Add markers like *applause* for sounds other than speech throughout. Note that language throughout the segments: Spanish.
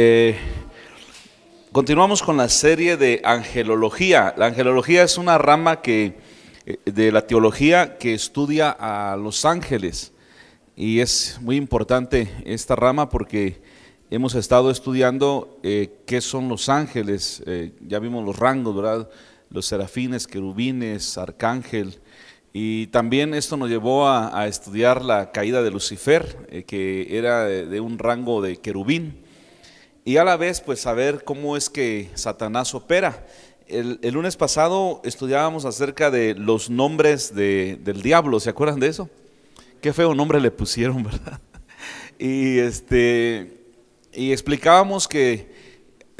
Eh, continuamos con la serie de angelología. La angelología es una rama que, eh, de la teología que estudia a los ángeles. Y es muy importante esta rama porque hemos estado estudiando eh, qué son los ángeles. ya vimos los rangos, Los serafines, querubines, arcángel. Y también esto nos llevó a, estudiar la caída de Lucifer, que era de un rango de querubín y a la vez pues saber cómo es que Satanás opera. El, lunes pasado estudiábamos acerca de los nombres de, del diablo, ¿se acuerdan de eso? Qué feo nombre le pusieron, *laughs* ¿verdad? Y, este, y explicábamos que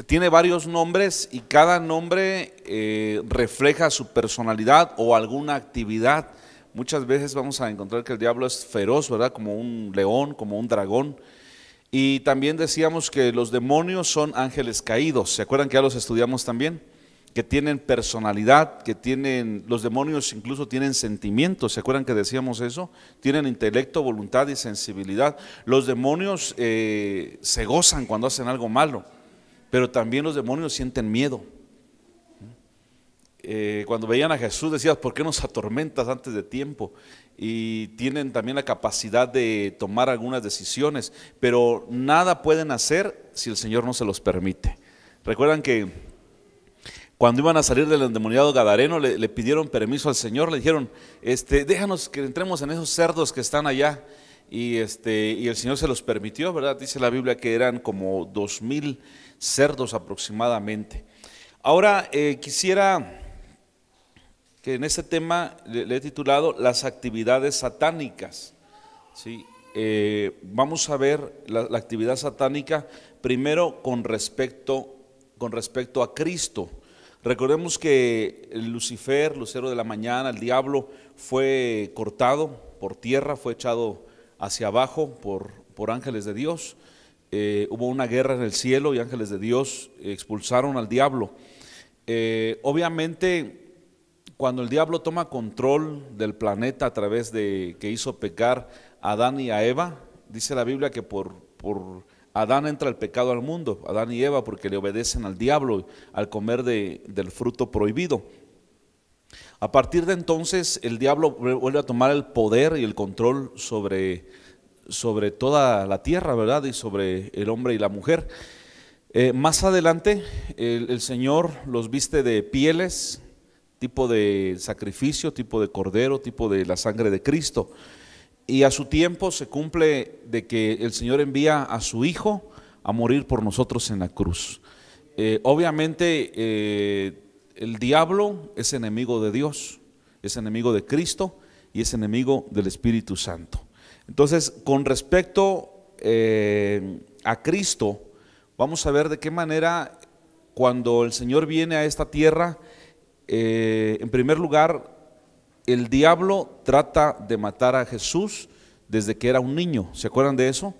tiene varios nombres y cada nombre eh, refleja su personalidad o alguna actividad. Muchas veces vamos a encontrar que el diablo es feroz, ¿verdad? Como un león, como un dragón y también decíamos que los demonios son ángeles caídos. ¿Se acuerdan que ya los estudiamos también? Que tienen personalidad, que tienen, los demonios incluso tienen sentimientos. ¿Se acuerdan que decíamos eso? Tienen intelecto, voluntad y sensibilidad. Los demonios eh, se gozan cuando hacen algo malo, pero también los demonios sienten miedo. ¿Mm? Eh, cuando veían a Jesús decías, ¿por qué nos atormentas antes de tiempo? y tienen también la capacidad de tomar algunas decisiones, pero nada pueden hacer si el Señor no se los permite. Recuerdan que cuando iban a salir del endemoniado Gadareno le, pidieron permiso al Señor, le dijeron, este, déjanos que entremos en esos cerdos que están allá. Y, este, y el Señor se los permitió, ¿verdad? Dice la Biblia que eran como dos mil cerdos aproximadamente. Ahora eh, quisiera en este tema le, he titulado Las actividades satánicas. Eh, vamos a ver la, actividad satánica primero con respecto, con respecto a Cristo. Recordemos que Lucifer, Lucero de la mañana, el diablo, fue cortado por tierra, fue echado hacia abajo por, por ángeles de Dios. Eh, hubo una guerra en el cielo y ángeles de Dios expulsaron al diablo. Eh, obviamente cuando el diablo toma control del planeta a través de que hizo pecar a Adán y a Eva, dice la Biblia que por, Adán entra el pecado al mundo, Adán y Eva, porque le obedecen al diablo al comer del fruto prohibido. A partir de entonces el diablo vuelve a tomar el poder y el control sobre, sobre toda la tierra, ¿verdad? Y sobre el hombre y la mujer. Eh, más adelante el Señor los viste de pieles, tipo de sacrificio, tipo de cordero, tipo de la sangre de Cristo. Y a su tiempo se cumple de que el Señor envía a su Hijo a morir por nosotros en la cruz. Eh, obviamente eh, el diablo es enemigo de Dios, es enemigo de Cristo y es enemigo del Espíritu Santo. Entonces, con respecto eh, a Cristo, vamos a ver de qué manera cuando el Señor viene a esta tierra, eh, en primer lugar, el diablo trata de matar a Jesús desde que era un niño. ¿Se acuerdan de eso?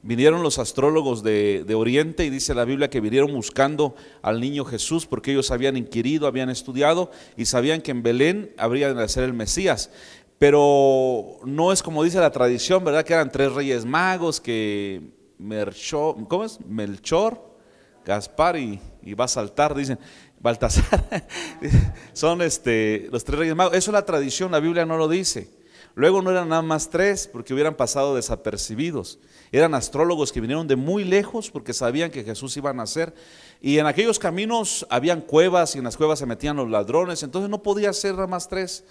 Vinieron los astrólogos de, Oriente y dice la Biblia que vinieron buscando al niño Jesús porque ellos habían inquirido, habían estudiado y sabían que en Belén habría de nacer el Mesías. Pero no es como dice la tradición, ¿verdad? Que eran tres reyes magos, que Melchor, Gaspar y, y dicen. Baltasar, *laughs* son este, los tres reyes magos. Eso es la tradición, la Biblia no lo dice. Luego no eran nada más tres porque hubieran pasado desapercibidos. Eran astrólogos que vinieron de muy lejos porque sabían que Jesús iba a nacer. Y en aquellos caminos habían cuevas y en las cuevas se metían los ladrones. Entonces no podía ser nada más tres.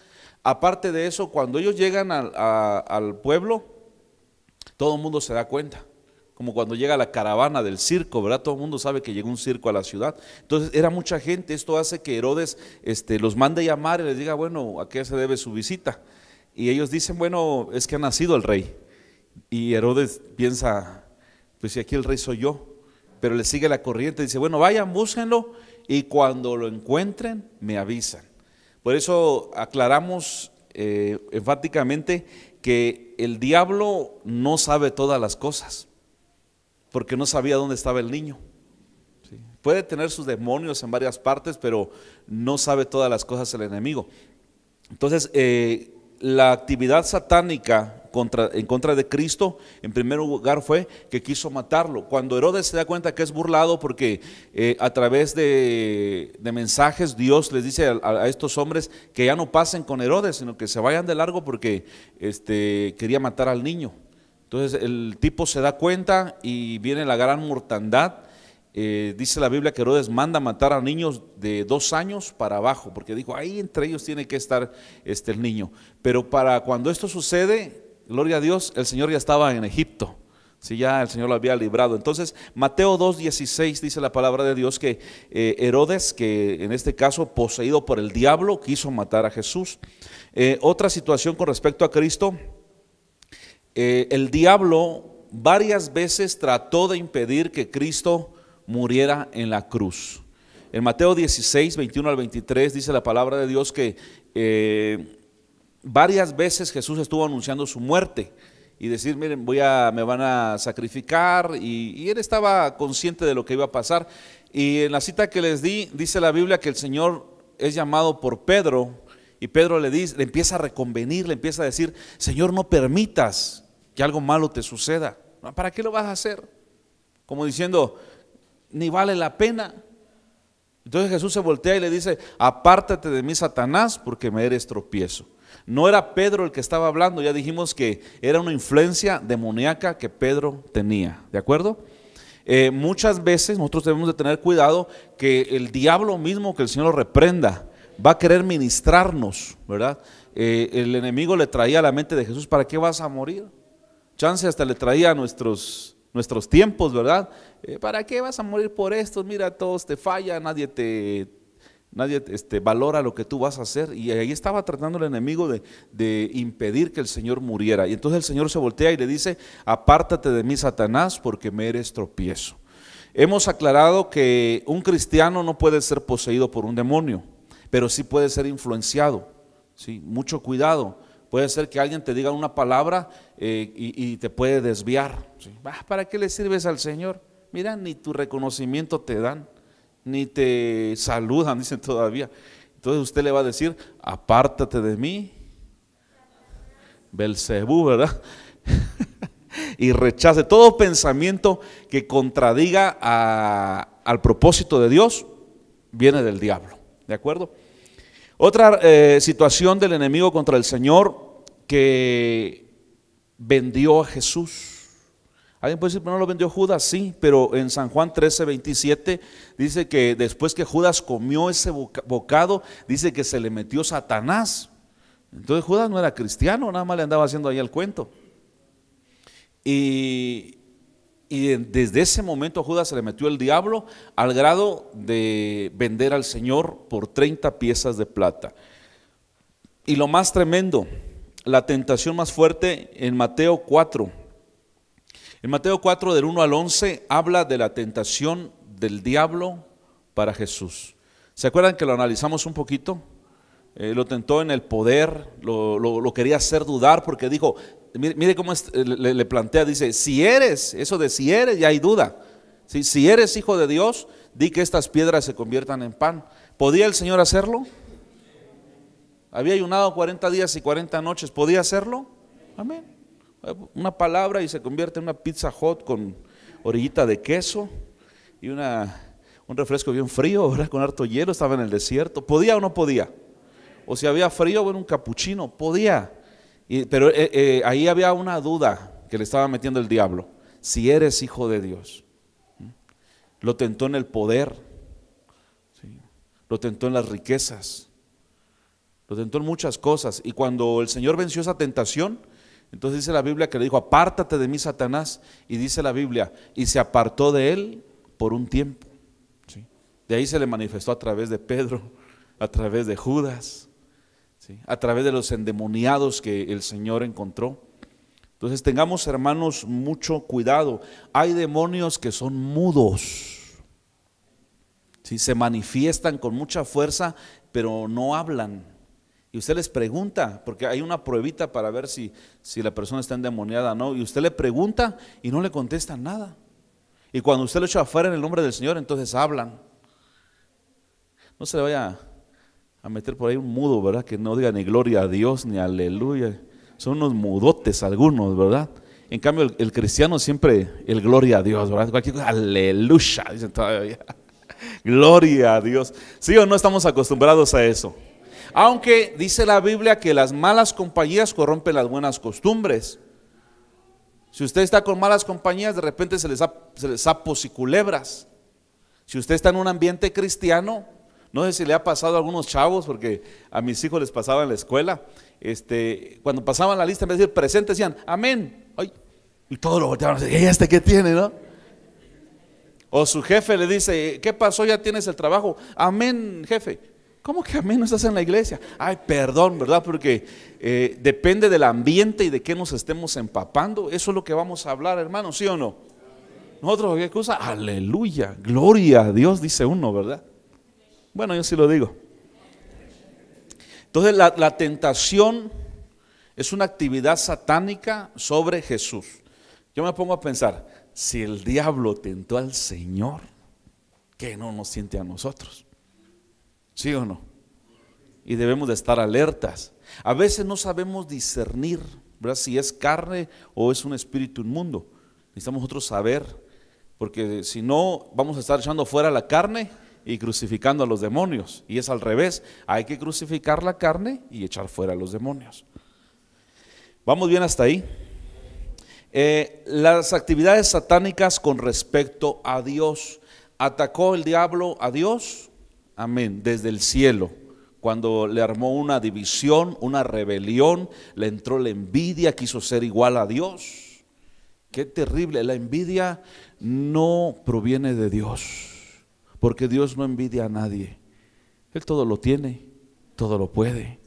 Aparte de eso, cuando ellos llegan al, al pueblo, todo el mundo se da cuenta como cuando llega la caravana del circo, ¿verdad? Todo el mundo sabe que llegó un circo a la ciudad. Entonces era mucha gente, esto hace que Herodes este, los mande llamar y les diga, bueno, ¿a qué se debe su visita? Y ellos dicen, bueno, es que ha nacido el rey. Y Herodes piensa, pues si aquí el rey soy yo, pero le sigue la corriente, dice, bueno, vayan, búsquenlo y cuando lo encuentren, me avisan. Por eso aclaramos eh, enfáticamente que el diablo no sabe todas las cosas porque no sabía dónde estaba el niño. Puede tener sus demonios en varias partes, pero no sabe todas las cosas el enemigo. Entonces, eh, la actividad satánica contra, en contra de Cristo, en primer lugar fue que quiso matarlo. Cuando Herodes se da cuenta que es burlado porque eh, a través de, mensajes Dios les dice a, estos hombres que ya no pasen con Herodes, sino que se vayan de largo porque este, quería matar al niño. Entonces el tipo se da cuenta y viene la gran mortandad. Eh, dice la Biblia que Herodes manda matar a niños de dos años para abajo, porque dijo, ahí entre ellos tiene que estar este, el niño. Pero para cuando esto sucede, gloria a Dios, el Señor ya estaba en Egipto. Si ya el Señor lo había librado. Entonces, Mateo 2.16 dice la palabra de Dios que eh, Herodes, que en este caso poseído por el diablo, quiso matar a Jesús. Eh, otra situación con respecto a Cristo, eh, el diablo varias veces trató de impedir que Cristo muriera en la cruz. En Mateo 16, 21 al 23 dice la palabra de Dios que eh, varias veces Jesús estuvo anunciando su muerte y decir, miren, voy a, me van a sacrificar y, y él estaba consciente de lo que iba a pasar. Y en la cita que les di, dice la Biblia que el Señor es llamado por Pedro y Pedro le, dice, le empieza a reconvenir, le empieza a decir, Señor, no permitas que algo malo te suceda. Ah, ¿Para qué lo vas a hacer? Como diciendo, ni vale la pena. Entonces Jesús se voltea y le dice, apártate de mí, Satanás, porque me eres tropiezo. No era Pedro el que estaba hablando, ya dijimos que era una influencia demoníaca que Pedro tenía, ¿de acuerdo? Eh, muchas veces nosotros debemos de tener cuidado que el diablo mismo, que el Señor lo reprenda, va a querer ministrarnos, ¿verdad? Eh, el enemigo le traía a la mente de Jesús, ¿para qué vas a morir? Chance hasta le traía nuestros, nuestros tiempos, ¿verdad? Eh, ¿Para qué vas a morir por esto? Mira, todos te fallan, nadie te, nadie este, valora lo que tú vas a hacer. Y ahí estaba tratando el enemigo de, de, impedir que el Señor muriera. Y entonces el Señor se voltea y le dice, apártate de mí, Satanás, porque me eres tropiezo. Hemos aclarado que un cristiano no puede ser poseído por un demonio, pero sí puede ser influenciado. ¿sí? Mucho cuidado. Puede ser que alguien te diga una palabra eh, y, te puede desviar. Ah, ¿Para qué le sirves al Señor? Mira, ni tu reconocimiento te dan, ni te saludan, *laughs* dicen todavía. Entonces usted le va a decir, apártate de mí, Belcebú, ¿verdad? *laughs* y rechace todo pensamiento que contradiga al propósito de Dios, viene del diablo. ¿De acuerdo? Otra eh, situación del enemigo contra el Señor que vendió a Jesús. Alguien puede decir, pero no lo vendió Judas, sí, pero en San Juan 13, 27 dice que después que Judas comió ese bocado, dice que se le metió Satanás. Entonces Judas no era cristiano, nada más le andaba haciendo ahí el cuento. Y y desde ese momento a Judas se le metió el diablo al grado de vender al Señor por 30 piezas de plata. Y lo más tremendo, la tentación más fuerte en Mateo 4. En Mateo 4 del 1 al 11 habla de la tentación del diablo para Jesús. ¿Se acuerdan que lo analizamos un poquito? Eh, lo tentó en el poder, lo quería hacer dudar porque dijo, mire, cómo eh, le, plantea, dice, si eres, eso de si eres, ya hay duda. Si, si eres hijo de Dios, di que estas piedras se conviertan en pan. ¿Podía el Señor hacerlo? Había ayunado 40 días y 40 noches, ¿podía hacerlo? Amén. Una palabra y se convierte en una pizza hot con orillita de queso y una, un refresco bien frío, Con harto hielo, estaba en el desierto. ¿Podía o no podía? O si había frío, bueno, un capuchino, podía pero eh, eh, ahí había una duda que le estaba metiendo el diablo. Si eres hijo de Dios. Lo tentó en el poder. Lo tentó en las riquezas. Lo tentó en muchas cosas. Y cuando el Señor venció esa tentación, entonces dice la Biblia que le dijo, apártate de mí, Satanás. Y dice la Biblia, y se apartó de él por un tiempo. De ahí se le manifestó a través de Pedro, *laughs* a través de Judas a través de los endemoniados que el Señor encontró. Entonces tengamos, hermanos, mucho cuidado. Hay demonios que son mudos. ¿sí? Se manifiestan con mucha fuerza, pero no hablan. Y usted les pregunta, porque hay una pruebita para ver si, si la persona está endemoniada o no. Y usted le pregunta y no le contestan nada. Y cuando usted lo echa afuera en el nombre del Señor, entonces hablan. No se le vaya a meter por ahí un mudo, ¿verdad? Que no diga ni gloria a Dios ni aleluya. Son unos mudotes algunos, ¿verdad? En cambio, el, cristiano siempre el gloria a Dios, ¿verdad? Cualquier cosa, aleluya, dicen todavía. *laughs* gloria a Dios. ¿Sí o no estamos acostumbrados a eso? Aunque dice la Biblia que las malas compañías corrompen las buenas costumbres. Si usted está con malas compañías, de repente se les sapos y culebras. Si usted está en un ambiente cristiano, no sé si le ha pasado a algunos chavos, porque a mis hijos les pasaba en la escuela. Este, cuando pasaban la lista, en vez presente, decían amén. y todos lo volteaban y este qué tiene, no? O su jefe le dice, ¿qué pasó? Ya tienes el trabajo. Amén, jefe. ¿Cómo que amén no estás en la iglesia? Ay, perdón, ¿verdad? Porque eh, depende del ambiente y de qué nos estemos empapando. Eso es lo que vamos a hablar, hermano, ¿sí o no? Nosotros, ¿qué cosa? Aleluya, gloria a Dios, dice uno, ¿verdad? Bueno, yo sí lo digo. Entonces la, tentación es una actividad satánica sobre Jesús. Yo me pongo a pensar, si el diablo tentó al Señor, que no nos siente a nosotros. ¿Sí o no? Y debemos de estar alertas. A veces no sabemos discernir ¿verdad? si es carne o es un espíritu inmundo. Necesitamos nosotros saber, porque si no, vamos a estar echando fuera la carne y crucificando a los demonios. Y es al revés, hay que crucificar la carne y echar fuera a los demonios. ¿Vamos bien hasta ahí? Eh, las actividades satánicas con respecto a Dios. ¿Atacó el diablo a Dios? Amén, desde el cielo cuando le armó una división, una rebelión, le entró la envidia, quiso ser igual a Dios. Qué terrible, la envidia no proviene de Dios porque Dios no envidia a nadie. Él todo lo tiene, todo lo puede.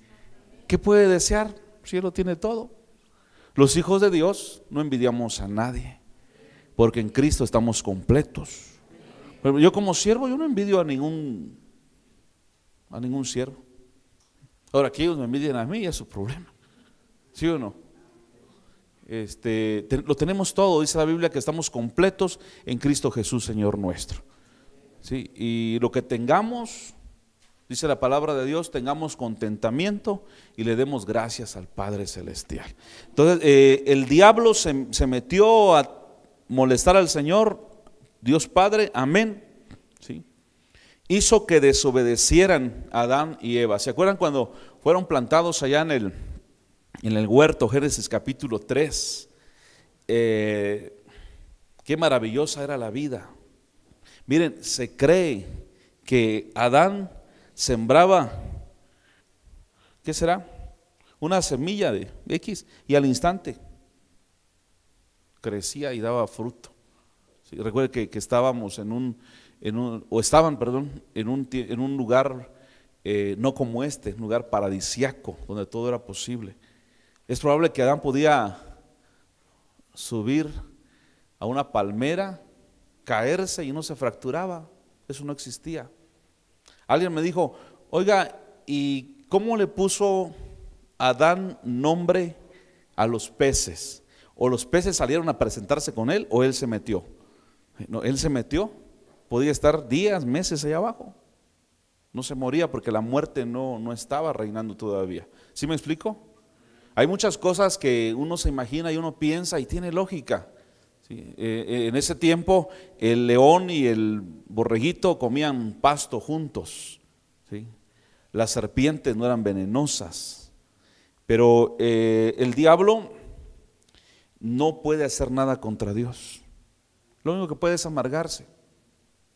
¿Qué puede desear si Él lo tiene todo? Los hijos de Dios no envidiamos a nadie, porque en Cristo estamos completos. yo como siervo, yo no envidio a ningún, a ningún siervo. Ahora que ellos me envidian a mí, es su problema. ¿Sí o no? Este, lo tenemos todo, dice la Biblia, que estamos completos en Cristo Jesús, Señor nuestro y lo que tengamos, dice la palabra de Dios, tengamos contentamiento y le demos gracias al Padre Celestial. Entonces, eh, el diablo se, metió a molestar al Señor, Dios Padre, amén. ¿sí? Hizo que desobedecieran Adán y Eva. ¿Se acuerdan cuando fueron plantados allá en el, en el huerto, Génesis capítulo 3? Eh, qué maravillosa era la vida. Miren, se cree que Adán sembraba, ¿qué será? Una semilla de X y al instante crecía y daba fruto. ¿Sí? Recuerde que, estábamos en un, en un, o estaban, perdón, en un, en un lugar eh, no como este, un lugar paradisiaco, donde todo era posible. Es probable que Adán podía subir a una palmera caerse y no se fracturaba. Eso no existía. Alguien me dijo, oiga, ¿y cómo le puso Adán nombre a los peces? ¿O los peces salieron a presentarse con él o él se metió? No, él se metió. Podía estar días, meses allá abajo. No se moría porque la muerte no, no estaba reinando todavía. ¿Sí me explico? Hay muchas cosas que uno se imagina y uno piensa y tiene lógica. Eh, eh, en ese tiempo el león y el borreguito comían pasto juntos. Las serpientes no eran venenosas. Pero eh, el diablo no puede hacer nada contra Dios. Lo único que puede es amargarse.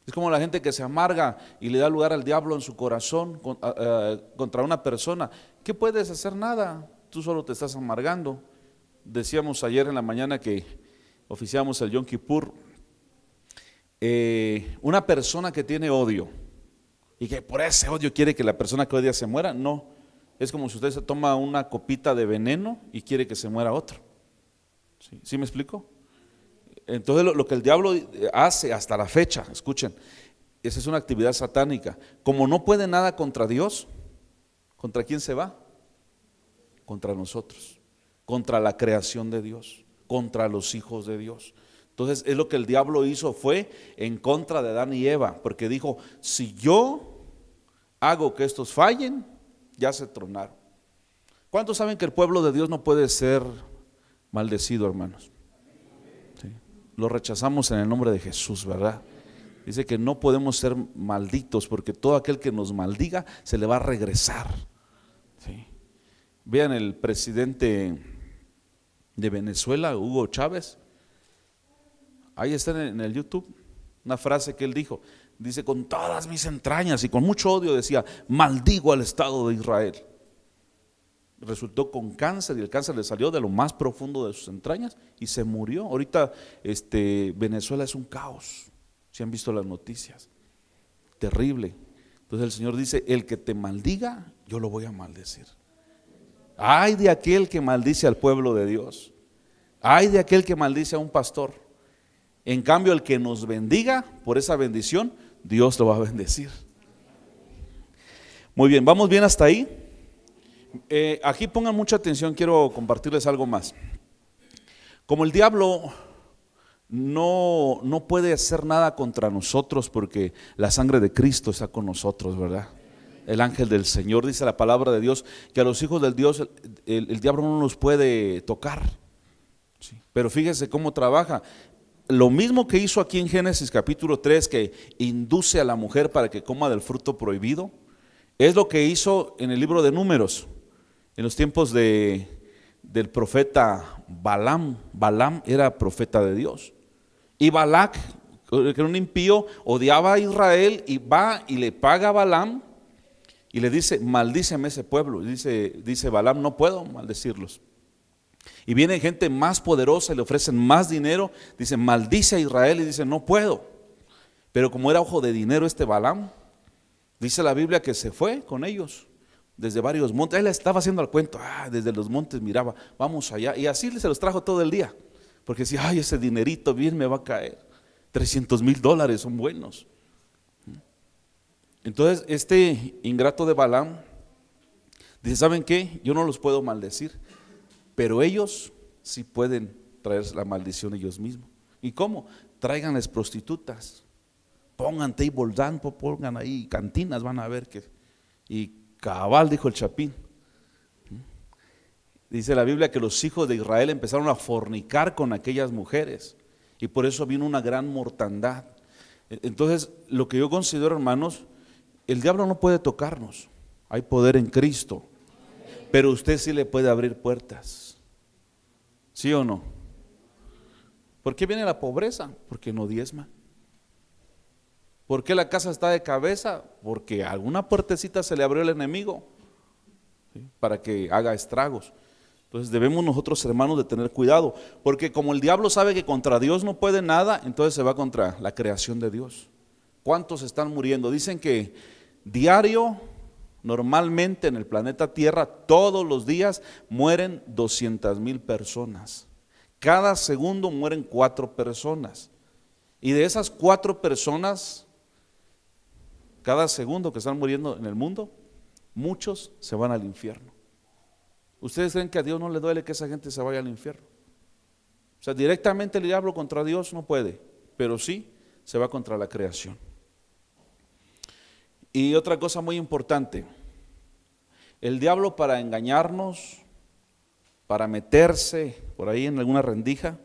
Es como la gente que se amarga y le da lugar al diablo en su corazón contra una persona. ¿Qué puedes hacer? Nada. Tú solo te estás amargando. Decíamos ayer en la mañana que oficiamos el Yom Kippur, eh, una persona que tiene odio y que por ese odio quiere que la persona que odia se muera, no. Es como si usted se toma una copita de veneno y quiere que se muera otro. ¿Sí, me explico? Entonces lo, lo que el diablo eh, hace hasta la fecha, escuchen, esa es una actividad satánica. Como no puede nada contra Dios, ¿contra quién se va? Contra nosotros, contra la creación de Dios contra los hijos de Dios. Entonces es lo que el diablo hizo, fue en contra de Adán y Eva, porque dijo, si yo hago que estos fallen, ya se tronaron. ¿Cuántos saben que el pueblo de Dios no puede ser maldecido, hermanos? Lo rechazamos en el nombre de Jesús, ¿verdad? Dice que no podemos ser malditos porque todo aquel que nos maldiga se le va a regresar. Vean el presidente de Venezuela, Hugo Chávez. Ahí está en el YouTube una frase que él dijo. Dice, con todas mis entrañas y con mucho odio decía, maldigo al Estado de Israel. Resultó con cáncer y el cáncer le salió de lo más profundo de sus entrañas y se murió. Ahorita este, Venezuela es un caos, si han visto las noticias. Terrible. Entonces el Señor dice, el que te maldiga, yo lo voy a maldecir. Ay de aquel que maldice al pueblo de Dios. Ay de aquel que maldice a un pastor. En cambio, el que nos bendiga por esa bendición, Dios lo va a bendecir. Muy bien, vamos bien hasta ahí. Eh, aquí pongan mucha atención, quiero compartirles algo más. Como el diablo no, puede hacer nada contra nosotros porque la sangre de Cristo está con nosotros, ¿verdad? El ángel del Señor dice la palabra de Dios que a los hijos del Dios el diablo no nos puede tocar. Pero fíjese cómo trabaja. Lo mismo que hizo aquí en Génesis capítulo 3, que induce a la mujer para que coma del fruto prohibido, es lo que hizo en el libro de números, en los tiempos del profeta Balaam. Balaam era profeta de Dios. Y Balak que era un impío, odiaba a Israel y va y le paga a Balaam y le dice, maldíceme ese pueblo. dice, dice Balaam, no puedo maldecirlos. Y viene gente más poderosa y le ofrecen más dinero. dice maldice a Israel y dice no puedo. Pero como era ojo de dinero este Balaam, dice la Biblia que se fue con ellos desde varios montes. Él estaba haciendo el cuento, ah, desde los montes miraba, vamos allá. Y así se los trajo todo el día. Porque decía, ay, ese dinerito bien me va a caer. 300 mil dólares son buenos. Entonces, este ingrato de Balaam dice, ¿saben qué? Yo no los puedo maldecir. Pero ellos sí pueden traer la maldición ellos mismos. ¿Y cómo? Traigan las prostitutas, pongan table dance, pongan ahí cantinas, van a ver que. Y cabal, dijo el Chapín. Dice la Biblia que los hijos de Israel empezaron a fornicar con aquellas mujeres y por eso vino una gran mortandad. E, entonces, lo que yo considero, hermanos, el diablo no puede tocarnos. Hay poder en Cristo. Pero usted sí le puede abrir puertas. ¿Sí o no? ¿Por qué viene la pobreza? Porque no diezma. ¿Por qué la casa está de cabeza? Porque alguna puertecita se le abrió el enemigo para que haga estragos. Entonces debemos nosotros hermanos de tener cuidado, porque como el diablo sabe que contra Dios no puede nada, entonces se va contra la creación de Dios. ¿Cuántos están muriendo? Dicen que diario Normalmente en el planeta Tierra todos los días mueren 200 mil personas. Cada segundo mueren cuatro personas. Y de esas cuatro personas, cada segundo que están muriendo en el mundo, muchos se van al infierno. ¿Ustedes creen que a Dios no le duele que esa gente se vaya al infierno? O sea, directamente el diablo contra Dios no puede, pero sí se va contra la creación. Y otra cosa muy importante, el diablo para engañarnos, para meterse por ahí en alguna rendija,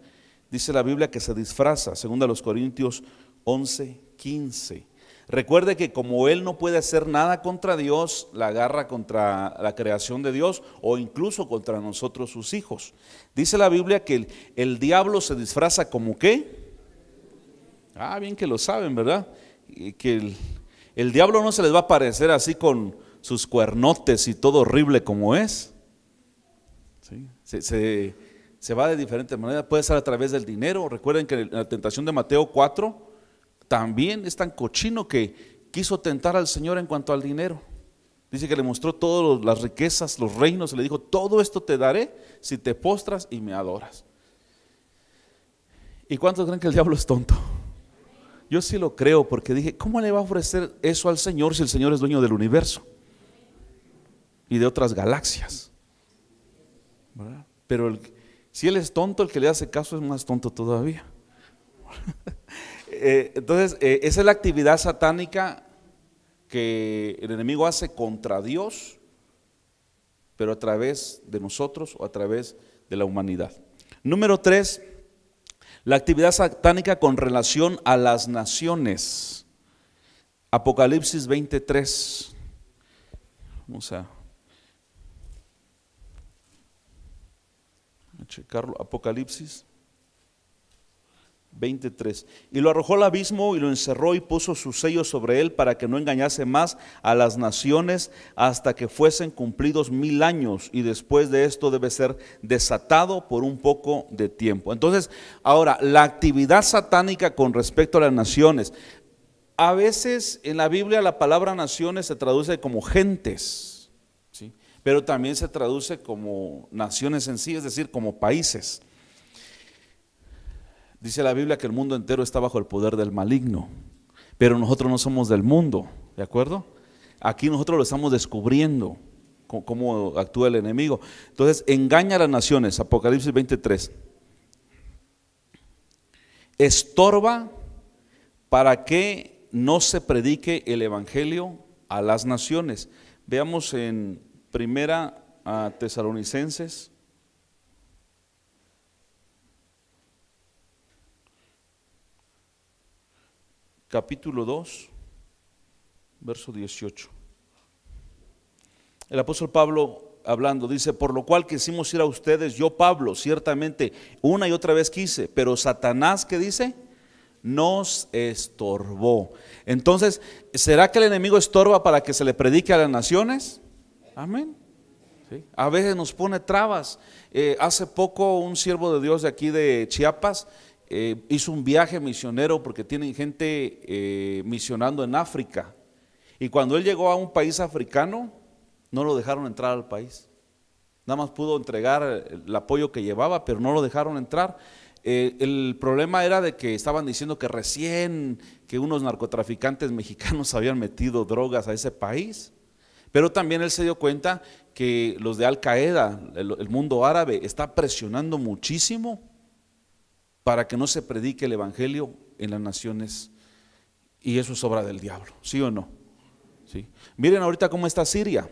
dice la Biblia que se disfraza, según a los Corintios 11, 15. Recuerde que como él no puede hacer nada contra Dios, la agarra contra la creación de Dios o incluso contra nosotros sus hijos. Dice la Biblia que el, diablo se disfraza como qué? Ah, bien que lo saben, ¿verdad? Que el, el diablo no se les va a aparecer así con sus cuernotes y todo horrible como es. Se, va de diferentes maneras. Puede ser a través del dinero. Recuerden que en la tentación de Mateo 4 también es tan cochino que quiso tentar al Señor en cuanto al dinero. Dice que le mostró todas las riquezas, los reinos, le dijo, todo esto te daré si te postras y me adoras. ¿Y cuántos creen que el diablo es tonto? Yo sí lo creo porque dije, ¿cómo le va a ofrecer eso al Señor si el Señor es dueño del universo y de otras galaxias? Pero si Él es tonto, el que le hace caso es más tonto todavía. *laughs* Eh, entonces, eh, esa es la actividad satánica que el enemigo hace contra Dios, pero a través de nosotros o a través de la humanidad. Número tres la actividad satánica con relación a las naciones. Apocalipsis 23. Vamos a, checarlo. Apocalipsis 23. Y lo arrojó al abismo y lo encerró y puso su sello sobre él para que no engañase más a las naciones hasta que fuesen cumplidos mil años. Y después de esto debe ser desatado por un poco de tiempo. Entonces, ahora, la actividad satánica con respecto a las naciones. A veces en la Biblia la palabra naciones se traduce como gentes, ¿sí? pero también se traduce como naciones en sí, es decir, como países. Dice la Biblia que el mundo entero está bajo el poder del maligno, pero nosotros no somos del mundo, ¿de acuerdo? Aquí nosotros lo estamos descubriendo, cómo actúa el enemigo. Entonces, engaña a las naciones, Apocalipsis 23. Estorba para que no se predique el Evangelio a las naciones. Veamos en Primera a ah, Tesalonicenses capítulo 2, verso 18. El apóstol Pablo hablando dice, por lo cual quisimos ir a ustedes, yo Pablo, ciertamente, una y otra vez quise, pero Satanás, ¿qué dice? Nos estorbó. Entonces, ¿será que el enemigo estorba para que se le predique a las naciones? Amén. A veces nos pone trabas. Eh, hace poco un siervo de Dios de aquí de Chiapas eh, hizo un viaje misionero porque tienen gente eh, misionando en África. Y cuando él llegó a un país africano, no lo dejaron entrar al país. Nada más pudo entregar el apoyo que llevaba, pero no lo dejaron entrar. Eh, el problema era de que estaban diciendo que recién que unos narcotraficantes *laughs* mexicanos habían metido drogas a ese país. Pero también él se dio cuenta que los de Al Qaeda, el mundo árabe, está presionando muchísimo para que no se predique el Evangelio en las naciones. Y eso es obra del diablo, ¿sí o no? ¿Sí? Miren ahorita cómo está Siria.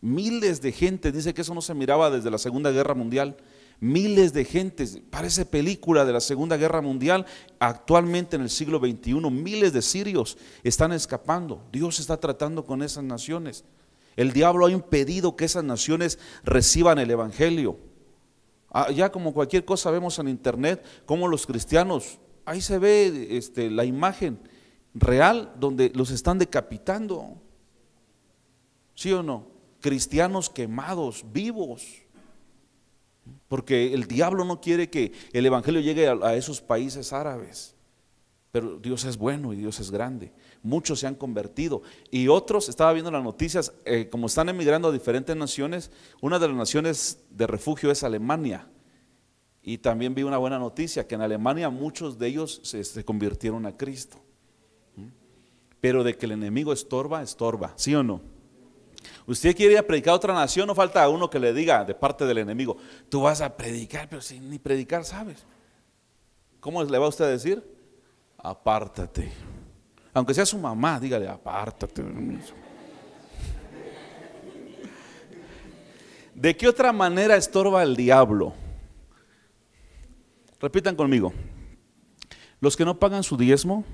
Miles de gente, dice que eso no se miraba desde la Segunda Guerra Mundial. Miles de gentes, parece película de la Segunda Guerra Mundial. Actualmente en el siglo XXI, miles de sirios están escapando. Dios está tratando con esas naciones. El diablo ha impedido que esas naciones reciban el Evangelio. Ah, ya como cualquier cosa vemos en internet, como los cristianos, ahí se ve este, la imagen real donde los están decapitando. ¿Sí o no? Cristianos quemados, vivos. Porque el diablo no quiere que el Evangelio llegue a esos países árabes. Pero Dios es bueno y Dios es grande. Muchos se han convertido. Y otros, estaba viendo las noticias, eh, como están emigrando a diferentes naciones, una de las naciones de refugio es Alemania. Y también vi una buena noticia, que en Alemania muchos de ellos se, convirtieron a Cristo. ¿Mm? Pero de que el enemigo estorba, estorba, ¿sí o no? Usted quiere ir a predicar a otra nación, no falta a uno que le diga de parte del enemigo, tú vas a predicar, pero sin ni predicar, ¿sabes? ¿Cómo le va a usted a decir? apártate. Aunque sea su mamá, dígale, apártate. ¿De qué otra manera estorba el diablo? Repitan conmigo. Los que no pagan su diezmo,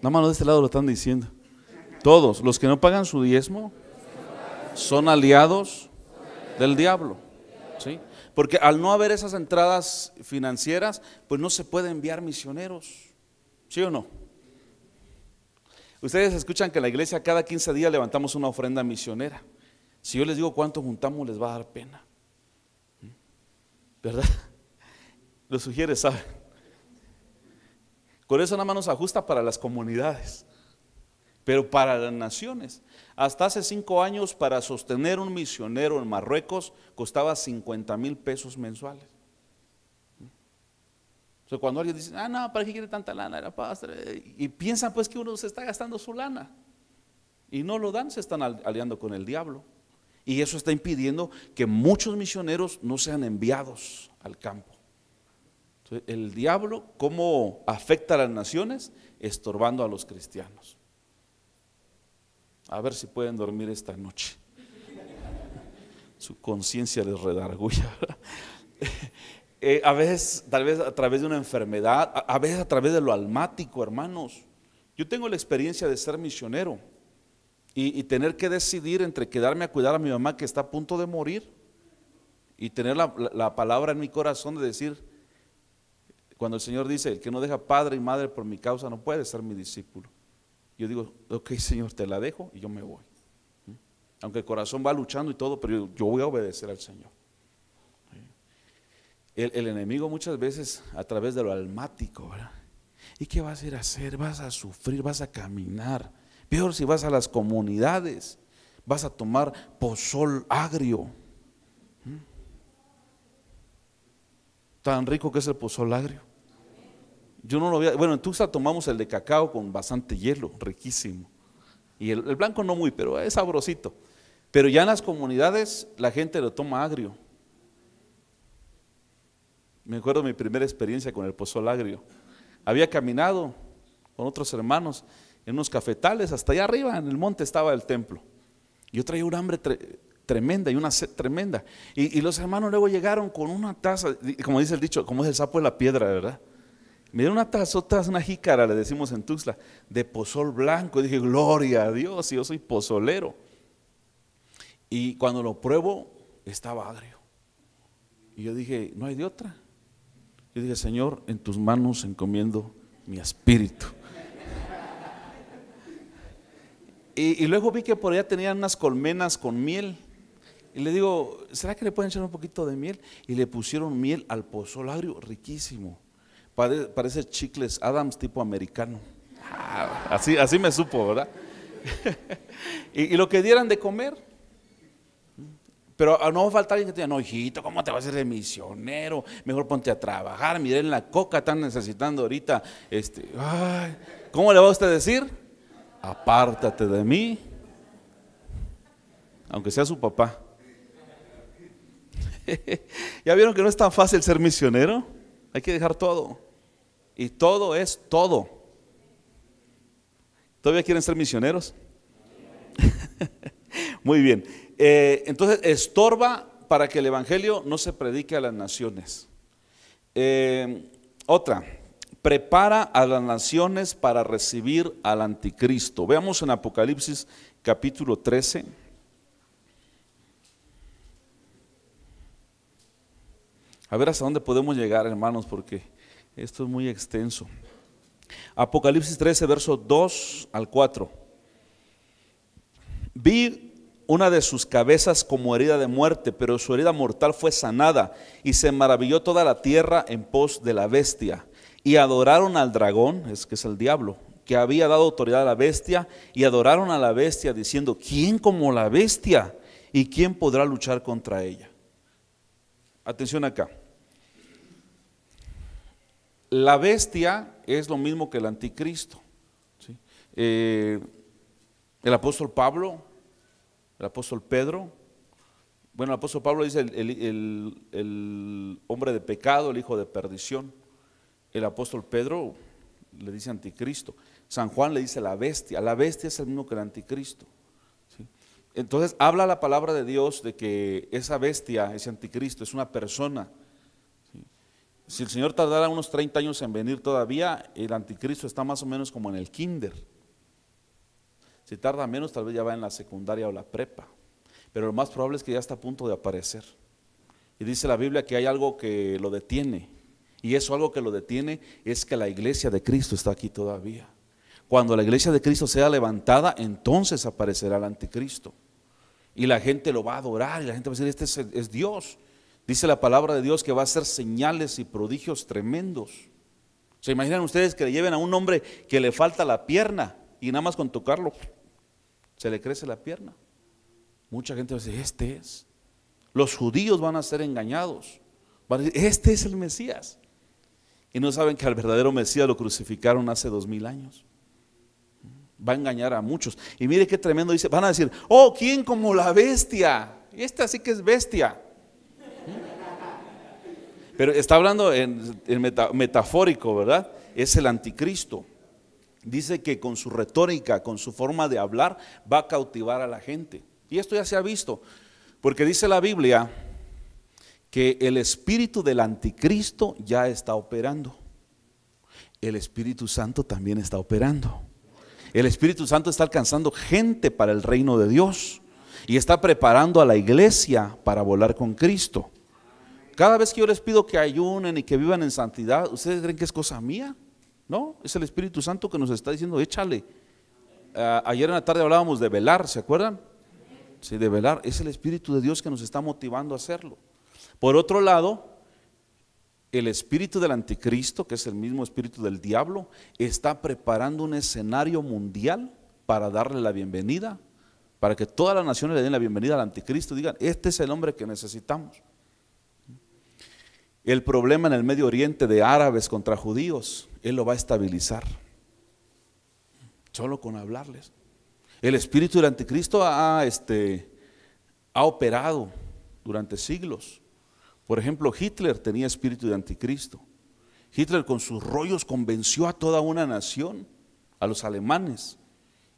la más de este lado lo están diciendo. Todos, los que no pagan su diezmo, son aliados del diablo. ¿Sí? Porque al no haber esas entradas financieras, pues no se puede enviar misioneros. ¿Sí o no? Ustedes escuchan que en la iglesia cada 15 días levantamos una ofrenda misionera. Si yo les digo cuánto juntamos, les va a dar pena. ¿Mm? ¿Verdad? Lo sugiere, ¿saben? Con eso nada más nos ajusta para las comunidades pero para las naciones. Hasta hace cinco años para sostener un misionero en Marruecos costaba 50 mil pesos mensuales. Entonces, cuando alguien dice, ah, no, ¿para qué quiere tanta lana? Era y piensan pues que uno se está gastando su lana. Y no lo dan, se están aliando con el diablo. Y eso está impidiendo que muchos misioneros no sean enviados al campo. Entonces, el diablo, ¿cómo afecta a las naciones? Estorbando a los cristianos a ver si pueden dormir esta noche. Su conciencia les redargüe, *laughs* eh, a veces, tal vez a través de una enfermedad, a, veces a través de lo almático, hermanos. Yo tengo la experiencia de ser misionero y, tener que decidir entre quedarme a cuidar a mi mamá que está a punto de morir y tener la palabra en mi corazón de decir, cuando el Señor dice, el que no deja padre y madre por mi causa no puede ser mi discípulo. Yo digo, ok Señor, te la dejo y yo me voy. Aunque el corazón va luchando y todo, pero yo, voy a obedecer al Señor. El, enemigo muchas veces a través de lo almático, ¿Y qué vas a ir a hacer? Vas a sufrir, vas a caminar. Peor si vas a las comunidades, vas a tomar pozol agrio. ¿Mm? Tan rico que es el pozol agrio. Yo no lo había, bueno, en Tuxtla tomamos el de cacao con bastante hielo, riquísimo. Y el, blanco no muy, pero es sabrosito. Pero ya en las comunidades la gente lo toma agrio. Me acuerdo mi primera experiencia con el pozol agrio. Había caminado con otros hermanos en unos cafetales, hasta allá arriba en el monte estaba el templo. Yo traía un hambre tremenda y una sed tremenda. Y, y, los hermanos luego llegaron con una taza, como dice el dicho, como es el sapo de la piedra, ¿verdad? Me dieron una tazotas, una jícara, le decimos en Tuxtla, de pozol blanco. Y dije, gloria a Dios, yo soy pozolero. Y cuando lo pruebo, estaba agrio. Y yo dije, no hay de otra. Yo dije, Señor, en tus manos encomiendo mi espíritu. y, y luego vi que por allá tenían unas colmenas con miel. Y le digo, ¿será que le pueden echar un poquito de miel? Y le pusieron miel al pozol agrio, riquísimo parece chicles Adams tipo americano. Ah, así, así me supo, ¿verdad? *laughs* y, lo que dieran de comer. Pero ah, no va a faltar alguien que te diga, no, hijito, ¿cómo te vas a hacer de misionero? Mejor ponte a trabajar, miren la coca, están necesitando ahorita. Este, ¿Cómo le va a usted decir? Apártate de mí, aunque sea su papá. *laughs* ¿Ya vieron que no es tan fácil ser misionero? Hay que dejar todo. Y todo es todo. ¿Todavía quieren ser misioneros? *laughs* Muy bien. Eh, entonces, estorba para que el Evangelio no se predique a las naciones. Eh, otra, prepara a las naciones para recibir al anticristo. Veamos en Apocalipsis capítulo 13. A ver hasta dónde podemos llegar, hermanos, porque esto es muy extenso. Apocalipsis 13, verso 2 al 4. Vi una de sus cabezas como herida de muerte, pero su herida mortal fue sanada y se maravilló toda la tierra en pos de la bestia. Y adoraron al dragón, es que es el diablo, que había dado autoridad a la bestia, y adoraron a la bestia diciendo, ¿quién como la bestia? ¿Y quién podrá luchar contra ella? Atención acá la bestia es lo mismo que el anticristo. Eh, el apóstol Pablo, el apóstol Pedro, bueno, el apóstol Pablo dice el, hombre de pecado, el hijo de perdición. El apóstol Pedro le dice anticristo. San Juan le dice la bestia. La bestia es el mismo que el anticristo. Entonces habla la palabra de Dios de que esa bestia, ese anticristo, es una persona si el Señor tardara unos 30 años en venir todavía, el anticristo está más o menos como en el kinder. Si tarda menos, tal vez ya va en la secundaria o la prepa. Pero lo más probable es que ya está a punto de aparecer. Y dice la Biblia que hay algo que lo detiene. Y eso algo que lo detiene es que la iglesia de Cristo está aquí todavía. Cuando la iglesia de Cristo sea levantada, entonces aparecerá el anticristo. Y la gente lo va a adorar y la gente va a decir, este es, es Dios. Dice la palabra de Dios que va a hacer señales y prodigios tremendos. ¿Se imaginan ustedes que le lleven a un hombre que le falta la pierna y nada más con tocarlo se le crece la pierna? Mucha gente va a decir, este es. Los judíos van a ser engañados. Van a decir, este es el Mesías. Y no saben que al verdadero Mesías lo crucificaron hace dos mil años. Va a engañar a muchos. Y mire qué tremendo dice, van a decir, oh, ¿quién como la bestia? esta sí que es bestia. Pero está hablando en, metafórico, ¿verdad? Es el anticristo. Dice que con su retórica, con su forma de hablar, va a cautivar a la gente. Y esto ya se ha visto, porque dice la Biblia que el espíritu del anticristo ya está operando. El Espíritu Santo también está operando. El Espíritu Santo está alcanzando gente para el reino de Dios y está preparando a la iglesia para volar con Cristo. Cada vez que yo les pido que ayunen y que vivan en santidad, ¿ustedes creen que es cosa mía? No, es el Espíritu Santo que nos está diciendo, échale. Ah, ayer en la tarde hablábamos de velar, ¿se acuerdan? Sí, de velar. Es el Espíritu de Dios que nos está motivando a hacerlo. Por otro lado, el espíritu del anticristo, que es el mismo espíritu del diablo, está preparando un escenario mundial para darle la bienvenida, para que todas las naciones le den la bienvenida al anticristo, digan, este es el hombre que necesitamos el problema en el Medio Oriente de árabes contra judíos, Él lo va a estabilizar. Solo con hablarles. El espíritu del anticristo ha, ha este, operado durante siglos. Por ejemplo, Hitler tenía espíritu de anticristo. Hitler con sus rollos convenció a toda una nación, a los alemanes,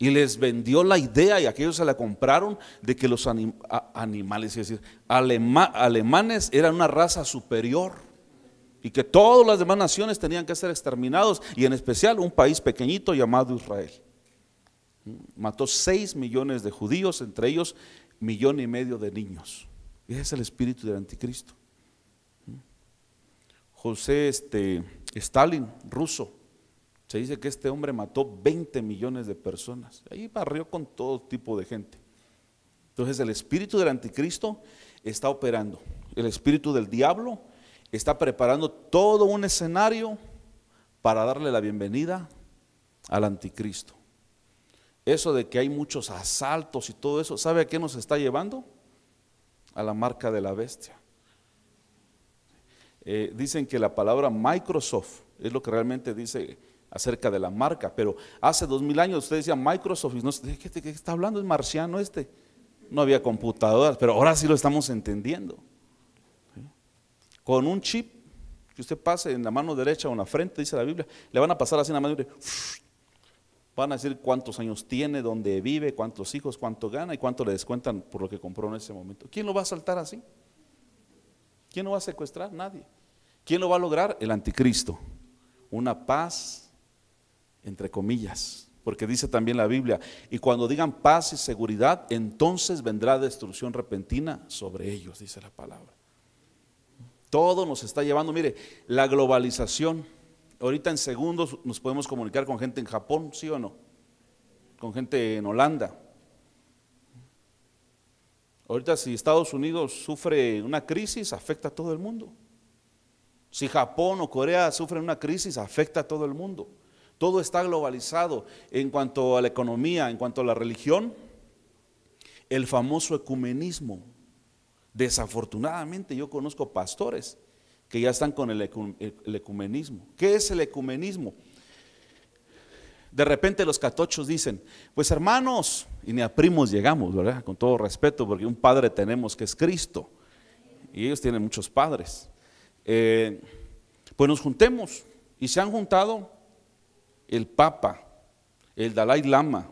y les vendió la idea y aquellos se la compraron de que los animales, es decir, alemanes eran una raza superior y que todas las demás naciones tenían que ser exterminados y en especial un país pequeñito llamado Israel. Mm, mató 6 millones de judíos, entre ellos millón y medio de niños. Ese es el espíritu del anticristo. Mm. José este, Stalin, ruso, se dice que este hombre mató 20 millones de personas. Ahí barrió con todo tipo de gente. Entonces el espíritu del anticristo está operando. El espíritu del diablo está preparando todo un escenario para darle la bienvenida al anticristo. Eso de que hay muchos asaltos y todo eso, ¿sabe a qué nos está llevando? A la marca de la bestia. Eh, dicen que la palabra Microsoft es lo que realmente dice acerca de la marca, pero hace dos mil años usted decía Microsoft y no sé, ¿qué, ¿qué, está hablando? Es marciano este. No había computadoras, pero ahora sí lo estamos entendiendo. Con un chip que usted pase en la mano derecha o en la frente, dice la Biblia, le van a pasar así en la mano derecha. Van a decir cuántos años tiene, dónde vive, cuántos hijos, cuánto gana y cuánto le descuentan por lo que compró en ese momento. ¿Quién lo va a saltar así? ¿Quién lo va a secuestrar? Nadie. ¿Quién lo va a lograr? El anticristo. Una paz entre comillas, porque dice también la Biblia, y cuando digan paz y seguridad, entonces vendrá destrucción repentina sobre ellos, dice la palabra. Todo nos está llevando, mire, la globalización. Ahorita en segundos nos podemos comunicar con gente en Japón, sí o no, con gente en Holanda. Ahorita si Estados Unidos sufre una crisis, afecta a todo el mundo. Si Japón o Corea sufren una crisis, afecta a todo el mundo. Todo está globalizado en cuanto a la economía, en cuanto a la religión. El famoso ecumenismo. Desafortunadamente yo conozco pastores que ya están con el, ecumenismo. ¿Qué es el ecumenismo? De repente los catochos dicen, pues hermanos, y ni a primos llegamos, ¿verdad? Con todo respeto, porque un padre tenemos que es Cristo. Y ellos tienen muchos padres. Eh, pues nos juntemos. Y se han juntado el Papa, el Dalai Lama.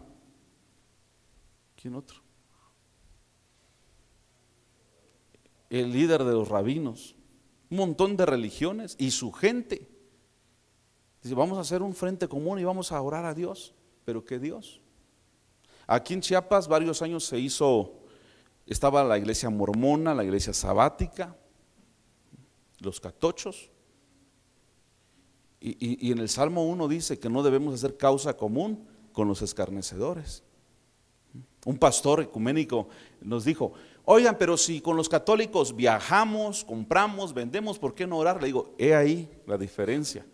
¿Quién otro? El líder de los rabinos. Un montón de religiones y su gente. Dice, vamos a hacer un frente común y vamos a orar a Dios. ¿Pero qué Dios? Aquí en Chiapas varios años se hizo, estaba la iglesia mormona, la iglesia sabática, los catochos, y, en el Salmo 1 dice que no debemos hacer causa común con los escarnecedores. Un pastor ecuménico nos dijo, oigan, pero si con los católicos viajamos, compramos, vendemos, ¿por qué no orar? Le digo, he ahí la diferencia.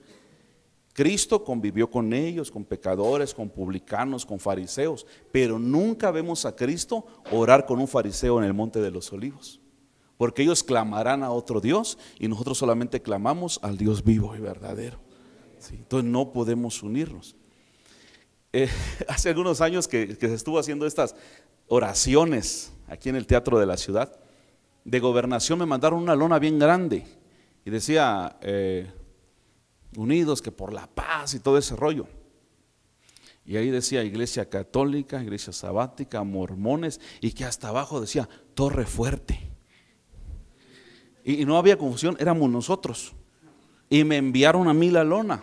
Cristo convivió con ellos, con pecadores, con publicanos, con fariseos, pero nunca vemos a Cristo orar con un fariseo en el Monte de los Olivos, porque ellos clamarán a otro Dios y nosotros solamente clamamos al Dios vivo y verdadero entonces no podemos unirnos. Eh, *laughs* hace algunos años que, se estuvo haciendo estas oraciones aquí en el Teatro de la Ciudad, de gobernación me mandaron una lona bien grande y decía, eh, unidos que por la paz y todo ese rollo. Y ahí decía iglesia católica, iglesia sabática, mormones, y que hasta abajo decía torre fuerte. y no había confusión, éramos nosotros. Y me enviaron a mí la lona.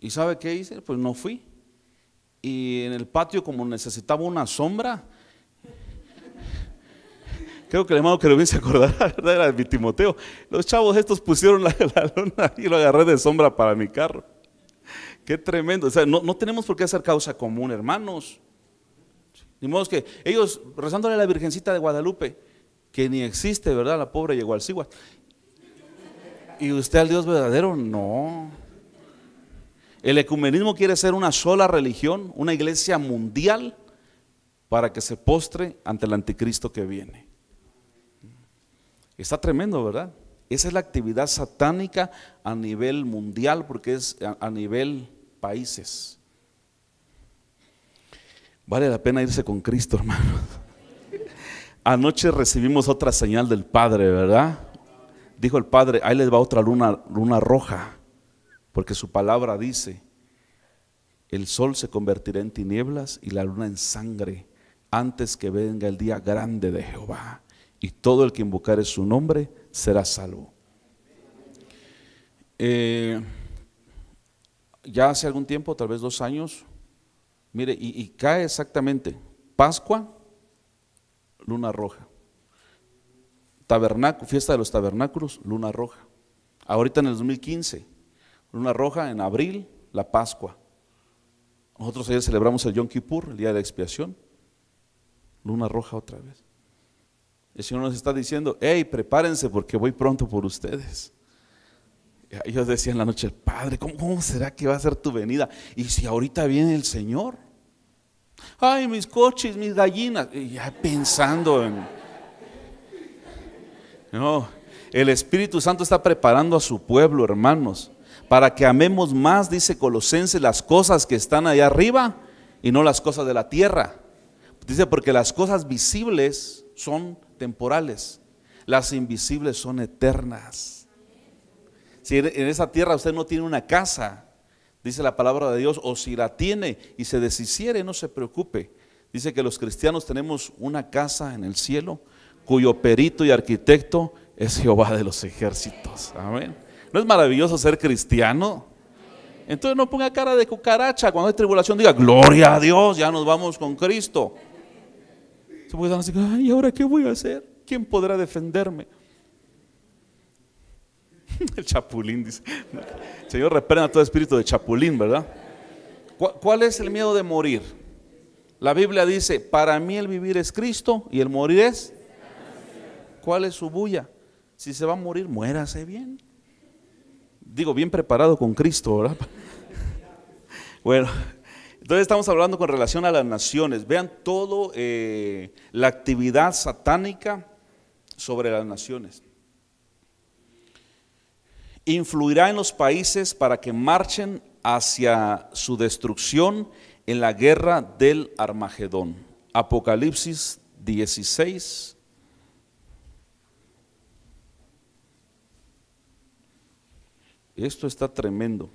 ¿Y sabe qué hice? Pues no fui. Y en el patio, como necesitaba una sombra, creo que el hermano que se acordará, *laughs* ¿verdad? Era mi Timoteo. Los chavos estos pusieron la, lona y lo agarré de sombra para mi carro. Qué tremendo. O sea, no, tenemos por qué hacer causa común, hermanos. Ni modo que ellos rezándole a la Virgencita de Guadalupe, que ni existe, ¿verdad? La pobre llegó al Ciguas. ¿Y usted al Dios verdadero? No. El ecumenismo quiere ser una sola religión, una iglesia mundial, para que se postre ante el anticristo que viene. Está tremendo, ¿verdad? Esa es la actividad satánica a nivel mundial, porque es a nivel países. Vale la pena irse con Cristo, hermano *laughs* Anoche recibimos otra señal del Padre, ¿verdad? dijo el Padre, ahí les va otra luna, luna roja, porque su palabra dice, el sol se convertirá en tinieblas y la luna en sangre antes que venga el día grande de Jehová. Y todo el que invocare su nombre será salvo. Eh, ya hace algún tiempo, tal vez dos años, mire, y cae exactamente Pascua, luna roja. Tabernáculo, fiesta de los tabernáculos, luna roja. Ahorita en el 2015, luna roja, en abril, la Pascua. Nosotros ayer celebramos el Yom Kippur, el día de la expiación. Luna roja otra vez. El Señor nos está diciendo, hey, prepárense porque voy pronto por ustedes. Ellos decían la noche, Padre, ¿cómo, será que va a ser tu venida? Y si ahorita viene el Señor. Ay, mis coches, mis gallinas. ya pensando en no, el Espíritu Santo está preparando a su pueblo, hermanos, para que amemos más, dice Colosenses, las cosas que están allá arriba y no las cosas de la tierra. Dice, porque las cosas visibles son temporales, las invisibles son eternas. Si en esa tierra usted no tiene una casa, dice la palabra de Dios, o si la tiene y se deshiciere, no se preocupe. Dice que los cristianos tenemos una casa en el cielo cuyo perito y arquitecto es Jehová de los ejércitos. Amén. ¿No es maravilloso ser cristiano? Entonces no ponga cara de cucaracha cuando hay tribulación, diga, gloria a Dios, ya nos vamos con Cristo. ¿Y ay, ahora qué voy a hacer? ¿Quién podrá defenderme? *laughs* El chapulín dice. Señor, reprenda todo espíritu de chapulín, ¿verdad? ¿Cuál es el miedo de morir? La Biblia dice, para mí el vivir es Cristo y el morir es ¿cuál es su bulla? Si se va a morir, muérase bien. Digo, bien preparado con Cristo, ¿verdad? *laughs* bueno, entonces estamos hablando con relación a las naciones. Vean todo eh, la actividad satánica sobre las naciones. Influirá en los países para que marchen hacia su destrucción en la guerra del Armagedón. Apocalipsis 16, Esto está tremendo.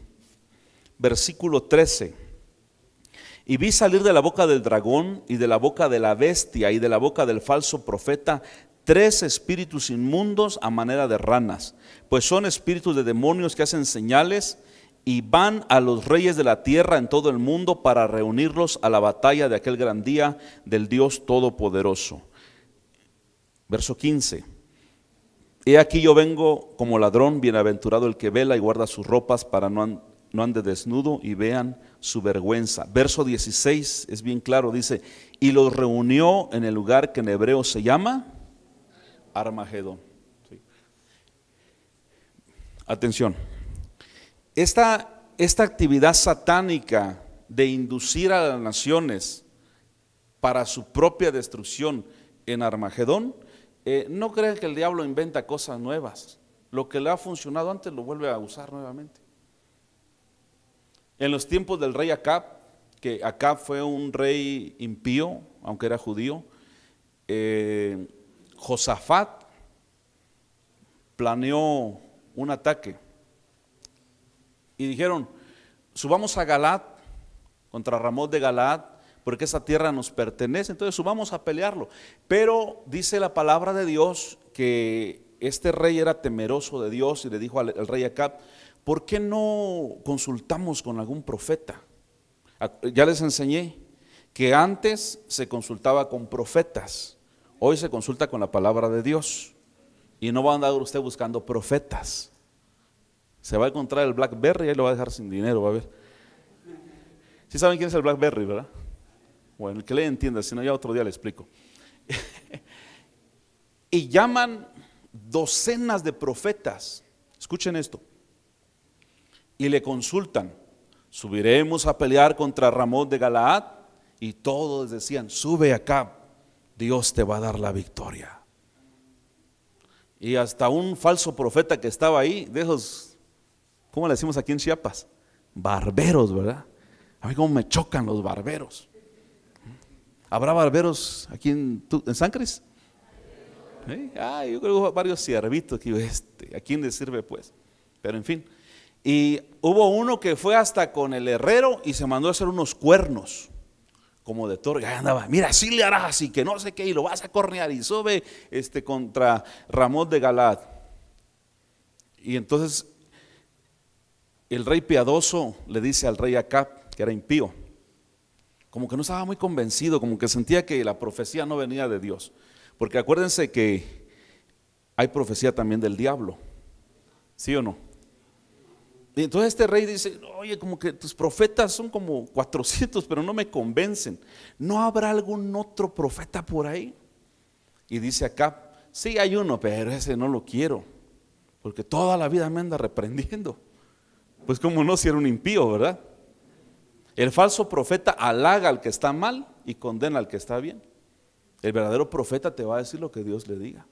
Versículo 13. Y vi salir de la boca del dragón y de la boca de la bestia y de la boca del falso profeta tres espíritus inmundos a manera de ranas, pues son espíritus de demonios que hacen señales y van a los reyes de la tierra en todo el mundo para reunirlos a la batalla de aquel gran día del Dios Todopoderoso. Verso 15. He aquí yo vengo como ladrón, bienaventurado el que vela y guarda sus ropas para no, ande desnudo y vean su vergüenza. Verso 16 es bien claro, dice, y los reunió en el lugar que en hebreo se llama Armagedón. Atención, esta actividad satánica de inducir a las naciones para su propia destrucción en Armagedón, eh, no crean que el diablo inventa cosas nuevas. Lo que le ha funcionado antes lo vuelve a usar nuevamente. En los tiempos del rey Acab, que Acab fue un rey impío, aunque era judío, eh, Josafat planeó un ataque. Y dijeron, subamos a Galat contra Ramón de Galat porque esa tierra nos pertenece, entonces subamos a pelearlo. Pero dice la palabra de Dios que este rey era temeroso de Dios y le dijo al, rey Acab, ¿por qué no consultamos con algún profeta? Ah, ya les enseñé que antes se consultaba con profetas, hoy se consulta con la palabra de Dios. Y no va a andar usted buscando profetas. Se va a encontrar el Blackberry y ahí lo va a dejar sin dinero, va a ver. Si saben quién es el Blackberry, ¿verdad? Bueno, el que le entienda, si no, ya otro día le explico. *laughs* y llaman docenas de profetas. Escuchen esto. Y le consultan, ¿subiremos a pelear contra Ramón de Galaad? Y todos decían, sube acá, Dios te va a dar la victoria. Y hasta un falso profeta que estaba ahí, de esos, ¿cómo le decimos aquí en Chiapas? Barberos, ¿verdad? A mí cómo me chocan los barberos. ¿Habrá barberos aquí en, en Cris? Ah, yo creo que hubo varios ciervitos que este, ¿a quién le sirve pues? Pero en fin. Y hubo uno que fue hasta con el herrero y se mandó a hacer unos cuernos como de toro, Ahí andaba, mira, así le harás así, que no sé qué, y lo vas a cornear y sube este, contra Ramón de Galad. Y entonces el rey piadoso le dice al rey Acap que era impío, como que no estaba muy convencido, como que sentía que la profecía no venía de Dios. Porque acuérdense que hay profecía también del diablo, ¿sí o no? Y entonces este rey dice, oye, como que tus profetas son como 400, pero no me convencen. ¿No habrá algún otro profeta por ahí? Y dice acá, sí hay uno, pero ese no lo quiero, porque toda la vida me anda reprendiendo. Pues como no si era un impío, ¿verdad? El falso profeta halaga al que está mal y condena al que está bien. El verdadero profeta te va a decir lo que Dios le diga.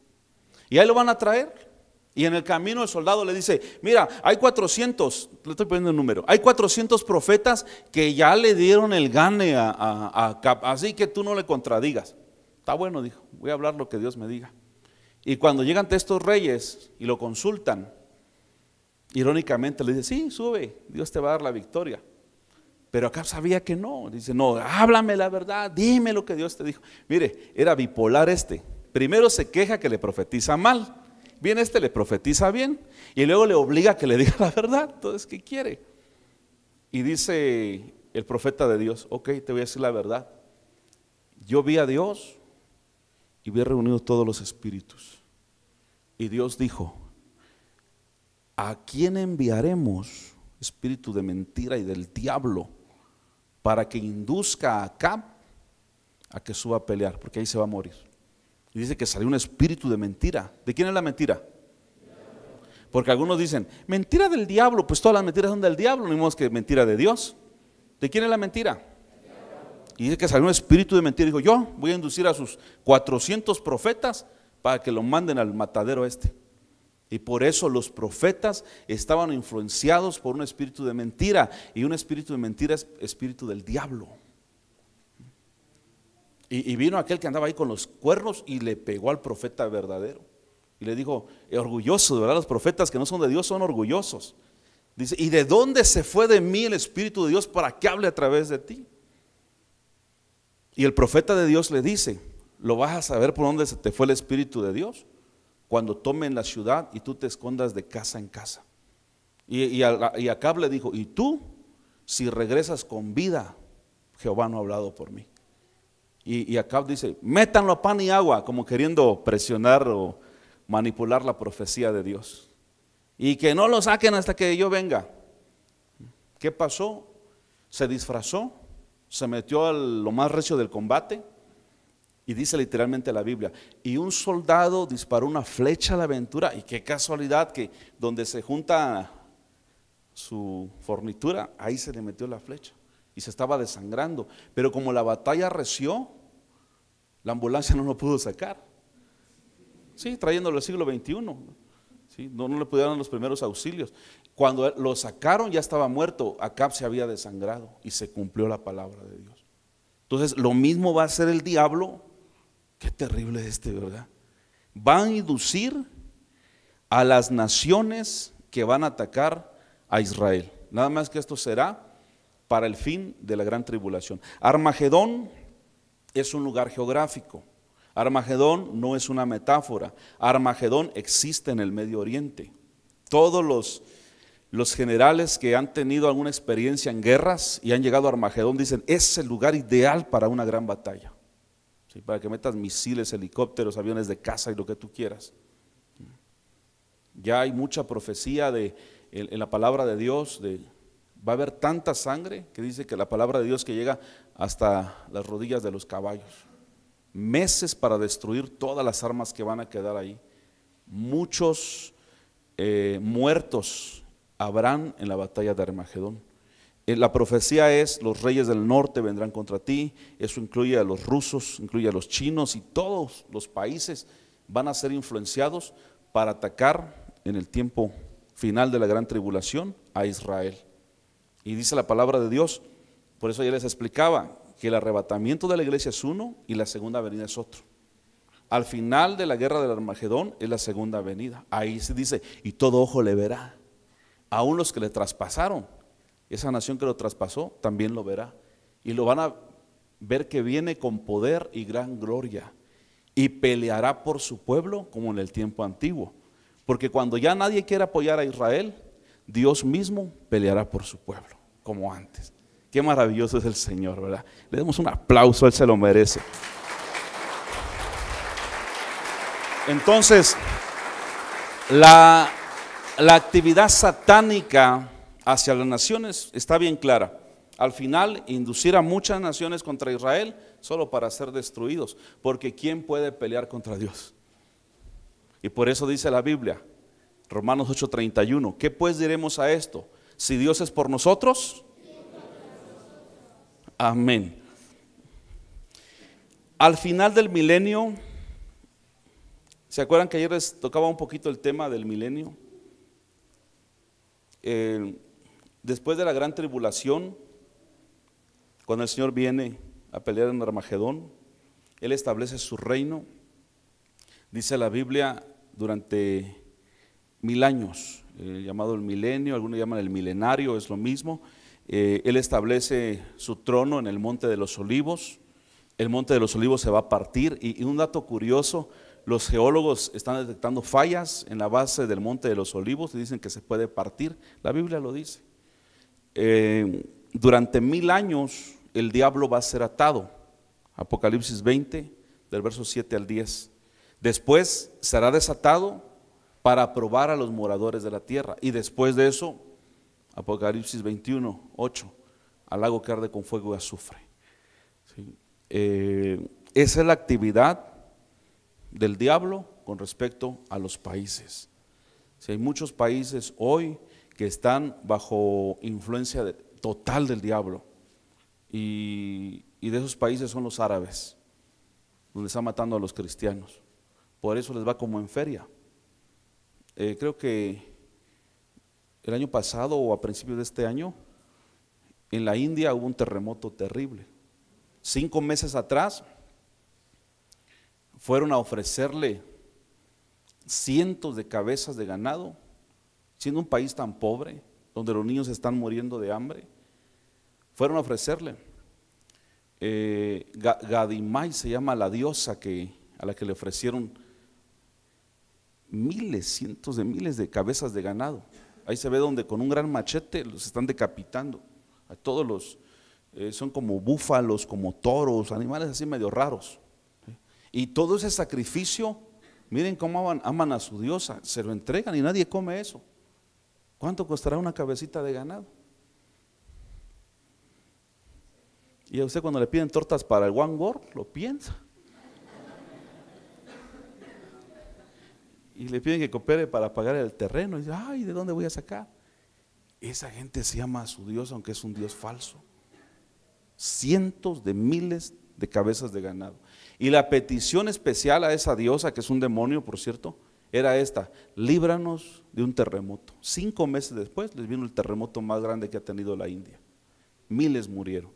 Y ahí lo van a traer. Y en el camino el soldado le dice, mira, hay 400, le estoy poniendo el número, hay 400 profetas que ya le dieron el gane a, así que tú no le contradigas. Está bueno, dijo, voy a hablar lo que Dios me diga. Y cuando llegan estos reyes y lo consultan, irónicamente le dice, sí, sube, Dios te va a dar la victoria. Pero acá sabía que no. Dice, no, háblame la verdad, dime lo que Dios te dijo. Mire, era bipolar este. Primero se queja que le profetiza mal. bien este, le profetiza bien. Y luego le obliga a que le *laughs* diga la verdad. Entonces, ¿qué quiere? Y dice el profeta de Dios, ok, te voy a decir la verdad. Yo vi a Dios y vi reunido todos los espíritus. Y Dios dijo, ¿a quién enviaremos espíritu de mentira y del diablo? para que induzca a a que suba a pelear, porque ahí se va a morir. Y dice que salió un espíritu de mentira. ¿De quién es la mentira? Porque algunos dicen, mentira del diablo, pues todas las mentiras son del diablo, no más que mentira de Dios. ¿De quién es la mentira? Y dice que salió un espíritu de mentira. Dijo, yo voy a inducir a sus 400 profetas para que lo manden al matadero este. Y por eso los profetas estaban influenciados por un espíritu de mentira. Y un espíritu de mentira es espíritu del diablo. Y, vino aquel que andaba ahí con los cuernos y le pegó al profeta verdadero. Y le dijo, eh, orgulloso de ¿verdad? Los profetas que no son de Dios son orgullosos. Dice, ¿y de dónde se fue de mí el Espíritu de Dios para que hable a través de ti? Y el profeta de Dios le dice, lo vas a saber por dónde se te fue el Espíritu de Dios cuando tomen la ciudad y tú te escondas de casa en casa. Y, Acab le dijo, y tú, si regresas con vida, Jehová no ha hablado por mí. Y, y Acab dice, métanlo a pan y agua, como queriendo presionar o manipular la profecía de Dios. Y que no lo saquen hasta que yo venga. ¿Qué pasó? Se disfrazó, se metió a lo más recio del combate y dice literalmente la Biblia, y un soldado disparó una flecha a la aventura, y qué casualidad que donde se junta su fornitura, ahí se le metió la flecha y se estaba desangrando. Pero como la batalla reció, la ambulancia *laughs* no lo pudo sacar. Sí, trayéndolo al siglo XXI. Sí, no, no, le pudieron los primeros auxilios. Cuando lo sacaron ya estaba muerto. Acab se había desangrado y se cumplió la palabra de Dios. Entonces lo mismo va a hacer el diablo Qué terrible es este, ¿verdad? van a inducir a las naciones que van a atacar a Israel. Nada más que esto será para el fin de la gran tribulación. Armagedón es un lugar geográfico. Armagedón no es una metáfora. Armagedón existe en el Medio Oriente. Todos los, los generales que han tenido alguna experiencia en guerras y han llegado a Armagedón dicen, es el lugar ideal para una gran batalla para que metas misiles, helicópteros, aviones de caza y lo que tú quieras. Ya hay mucha profecía de, en, la palabra de Dios, de, va a haber tanta sangre que dice que la palabra de Dios que llega hasta las rodillas de los caballos. Meses para destruir todas las armas que van a quedar ahí. Muchos eh, muertos habrán en la batalla de Armagedón. Eh, la profecía es, los reyes del norte vendrán contra ti, eso incluye a los rusos, incluye a los chinos y todos los países van a ser influenciados para atacar en el tiempo final de la gran tribulación a Israel. Y dice la palabra de Dios, por eso ya les explicaba que el arrebatamiento de la iglesia es uno y la segunda venida es otro. Al final de la guerra del Armagedón es la segunda venida. Ahí se dice, y todo ojo le verá, aún los que le traspasaron esa nación que lo traspasó también lo verá. Y lo van a ver que viene con poder y gran gloria. Y peleará por su pueblo como en el tiempo antiguo. Porque cuando ya nadie quiera apoyar a Israel, Dios mismo peleará por su pueblo, como antes. Qué maravilloso es el Señor, ¿verdad? Le demos un aplauso, Él se lo merece. Entonces, la, la actividad satánica hacia las naciones está bien clara. Al final, inducir a muchas naciones contra Israel solo para ser destruidos, porque ¿quién puede pelear contra Dios? Y por eso dice la Biblia, Romanos 8:31, ¿qué pues diremos a esto? Si Dios es por nosotros, amén. Al final del milenio, ¿se acuerdan que ayer les tocaba un poquito el tema del milenio? Después de la gran tribulación, cuando el Señor viene a pelear en Armagedón, Él establece su reino, dice la Biblia, durante mil años, eh, llamado el milenio, algunos llaman el milenario, es lo mismo. Eh, él establece su trono en el Monte de los Olivos, el Monte de los Olivos se va a partir y un dato curioso, los geólogos están detectando fallas en la base del Monte de los Olivos y dicen que se puede partir, la Biblia lo dice. Eh, durante mil años el diablo va a ser atado. Apocalipsis 20, del verso 7 al 10. Después será desatado para probar a los moradores de la tierra. Y después de eso, Apocalipsis 21, 8, al lago que arde con fuego y azufre. Eh, esa es la actividad del diablo con respecto a los países. Si hay muchos países hoy que están bajo influencia total del diablo. Y, de esos países son los árabes, donde están matando a los cristianos. Por eso les va como en feria. Eh, creo que el año pasado o a principios de este año, en la India hubo un terremoto terrible. Cinco meses atrás fueron a ofrecerle cientos de cabezas de ganado siendo un país tan pobre, donde los niños están muriendo de hambre, fueron a ofrecerle. Eh, Gadimai se llama la diosa que, a la que le ofrecieron miles, cientos de miles de cabezas de ganado. Ahí se ve donde con un gran machete los están decapitando. A todos los, eh, son como búfalos, como toros, animales así medio raros. Y todo ese sacrificio, miren cómo aman a su diosa, se lo entregan y nadie come eso. ¿Cuánto costará una cabecita de ganado? Y a usted cuando le piden tortas para el One World, lo piensa. Y le piden que coopere para pagar el terreno. Y dice, ay, ¿de dónde voy a sacar? Esa gente se llama a su Dios, aunque es un Dios falso. Cientos de miles de cabezas de ganado. Y la petición especial a esa diosa, que es un demonio, por cierto, era esta, líbranos de un terremoto. Cinco meses después les vino el terremoto más grande que ha tenido la India. Miles murieron.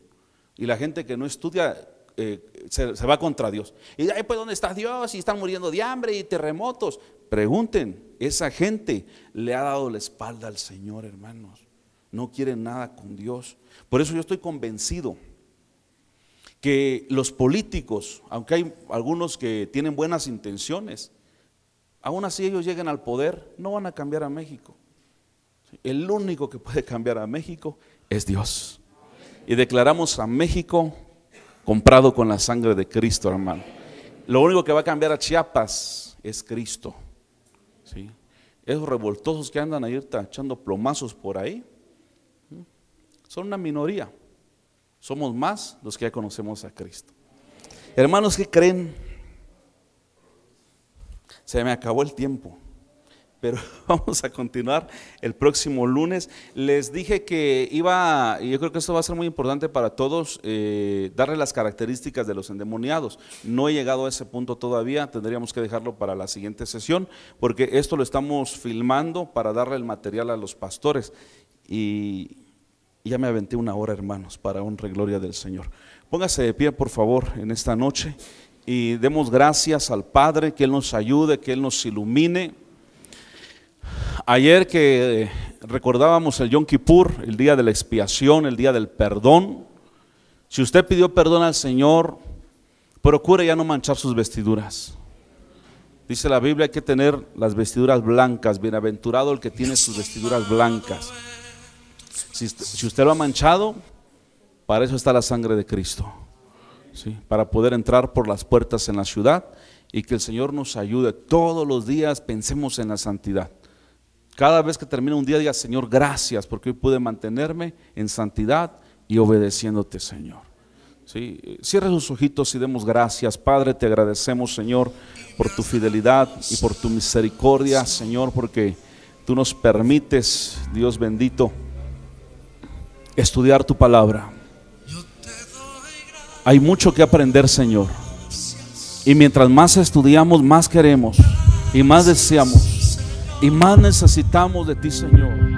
Y la gente que no estudia eh, se, va contra Dios. Y ahí pues ¿dónde está Dios? Y están muriendo de hambre y terremotos. Pregunten, esa gente le ha dado la espalda al Señor, hermanos. No quieren nada con Dios. Por eso yo estoy convencido que los políticos, aunque hay algunos que tienen buenas intenciones, aún así ellos lleguen al poder, no van a cambiar a México. El único que puede cambiar a México es Dios. Y declaramos a México comprado con la sangre de Cristo, hermano. Lo único que va a cambiar a Chiapas es Cristo. Esos revoltosos que andan ahí echando plomazos por ahí son una minoría. Somos más los que ya conocemos a Cristo. Hermanos, que creen? Se me acabó el tiempo, pero *laughs* vamos a continuar el próximo lunes. Les dije que iba, y yo creo que esto va a ser muy importante para todos, eh, darle las características de los endemoniados. No he llegado a ese punto todavía, tendríamos que dejarlo para la siguiente sesión, porque esto lo estamos filmando para darle el material a los pastores. Y ya me aventé una hora, hermanos, para honra y gloria del Señor. Póngase de pie, por favor, en esta noche y demos gracias al Padre que Él nos ayude, que Él nos ilumine. Ayer que recordábamos el Yom Kippur, el día de la expiación, el día del perdón, si usted pidió perdón al Señor, procure ya no manchar sus vestiduras. Dice la Biblia, hay que tener las vestiduras blancas, bienaventurado el que tiene sus vestiduras blancas. Si, si usted lo ha manchado, para eso está la sangre de Cristo para poder entrar por las puertas en la ciudad y que el Señor nos ayude. Todos los días pensemos en la santidad. Cada vez que termina un día, diga, Señor, gracias porque hoy pude mantenerme en santidad y obedeciéndote, Señor. ¿Sí? Cierra sus ojitos y demos gracias. Padre, te agradecemos, Señor, por tu fidelidad y por tu misericordia, Señor, porque tú nos permites, Dios bendito, estudiar tu palabra. Hay mucho que aprender, Señor. Y mientras más estudiamos, más queremos y más deseamos y más necesitamos de ti, Señor.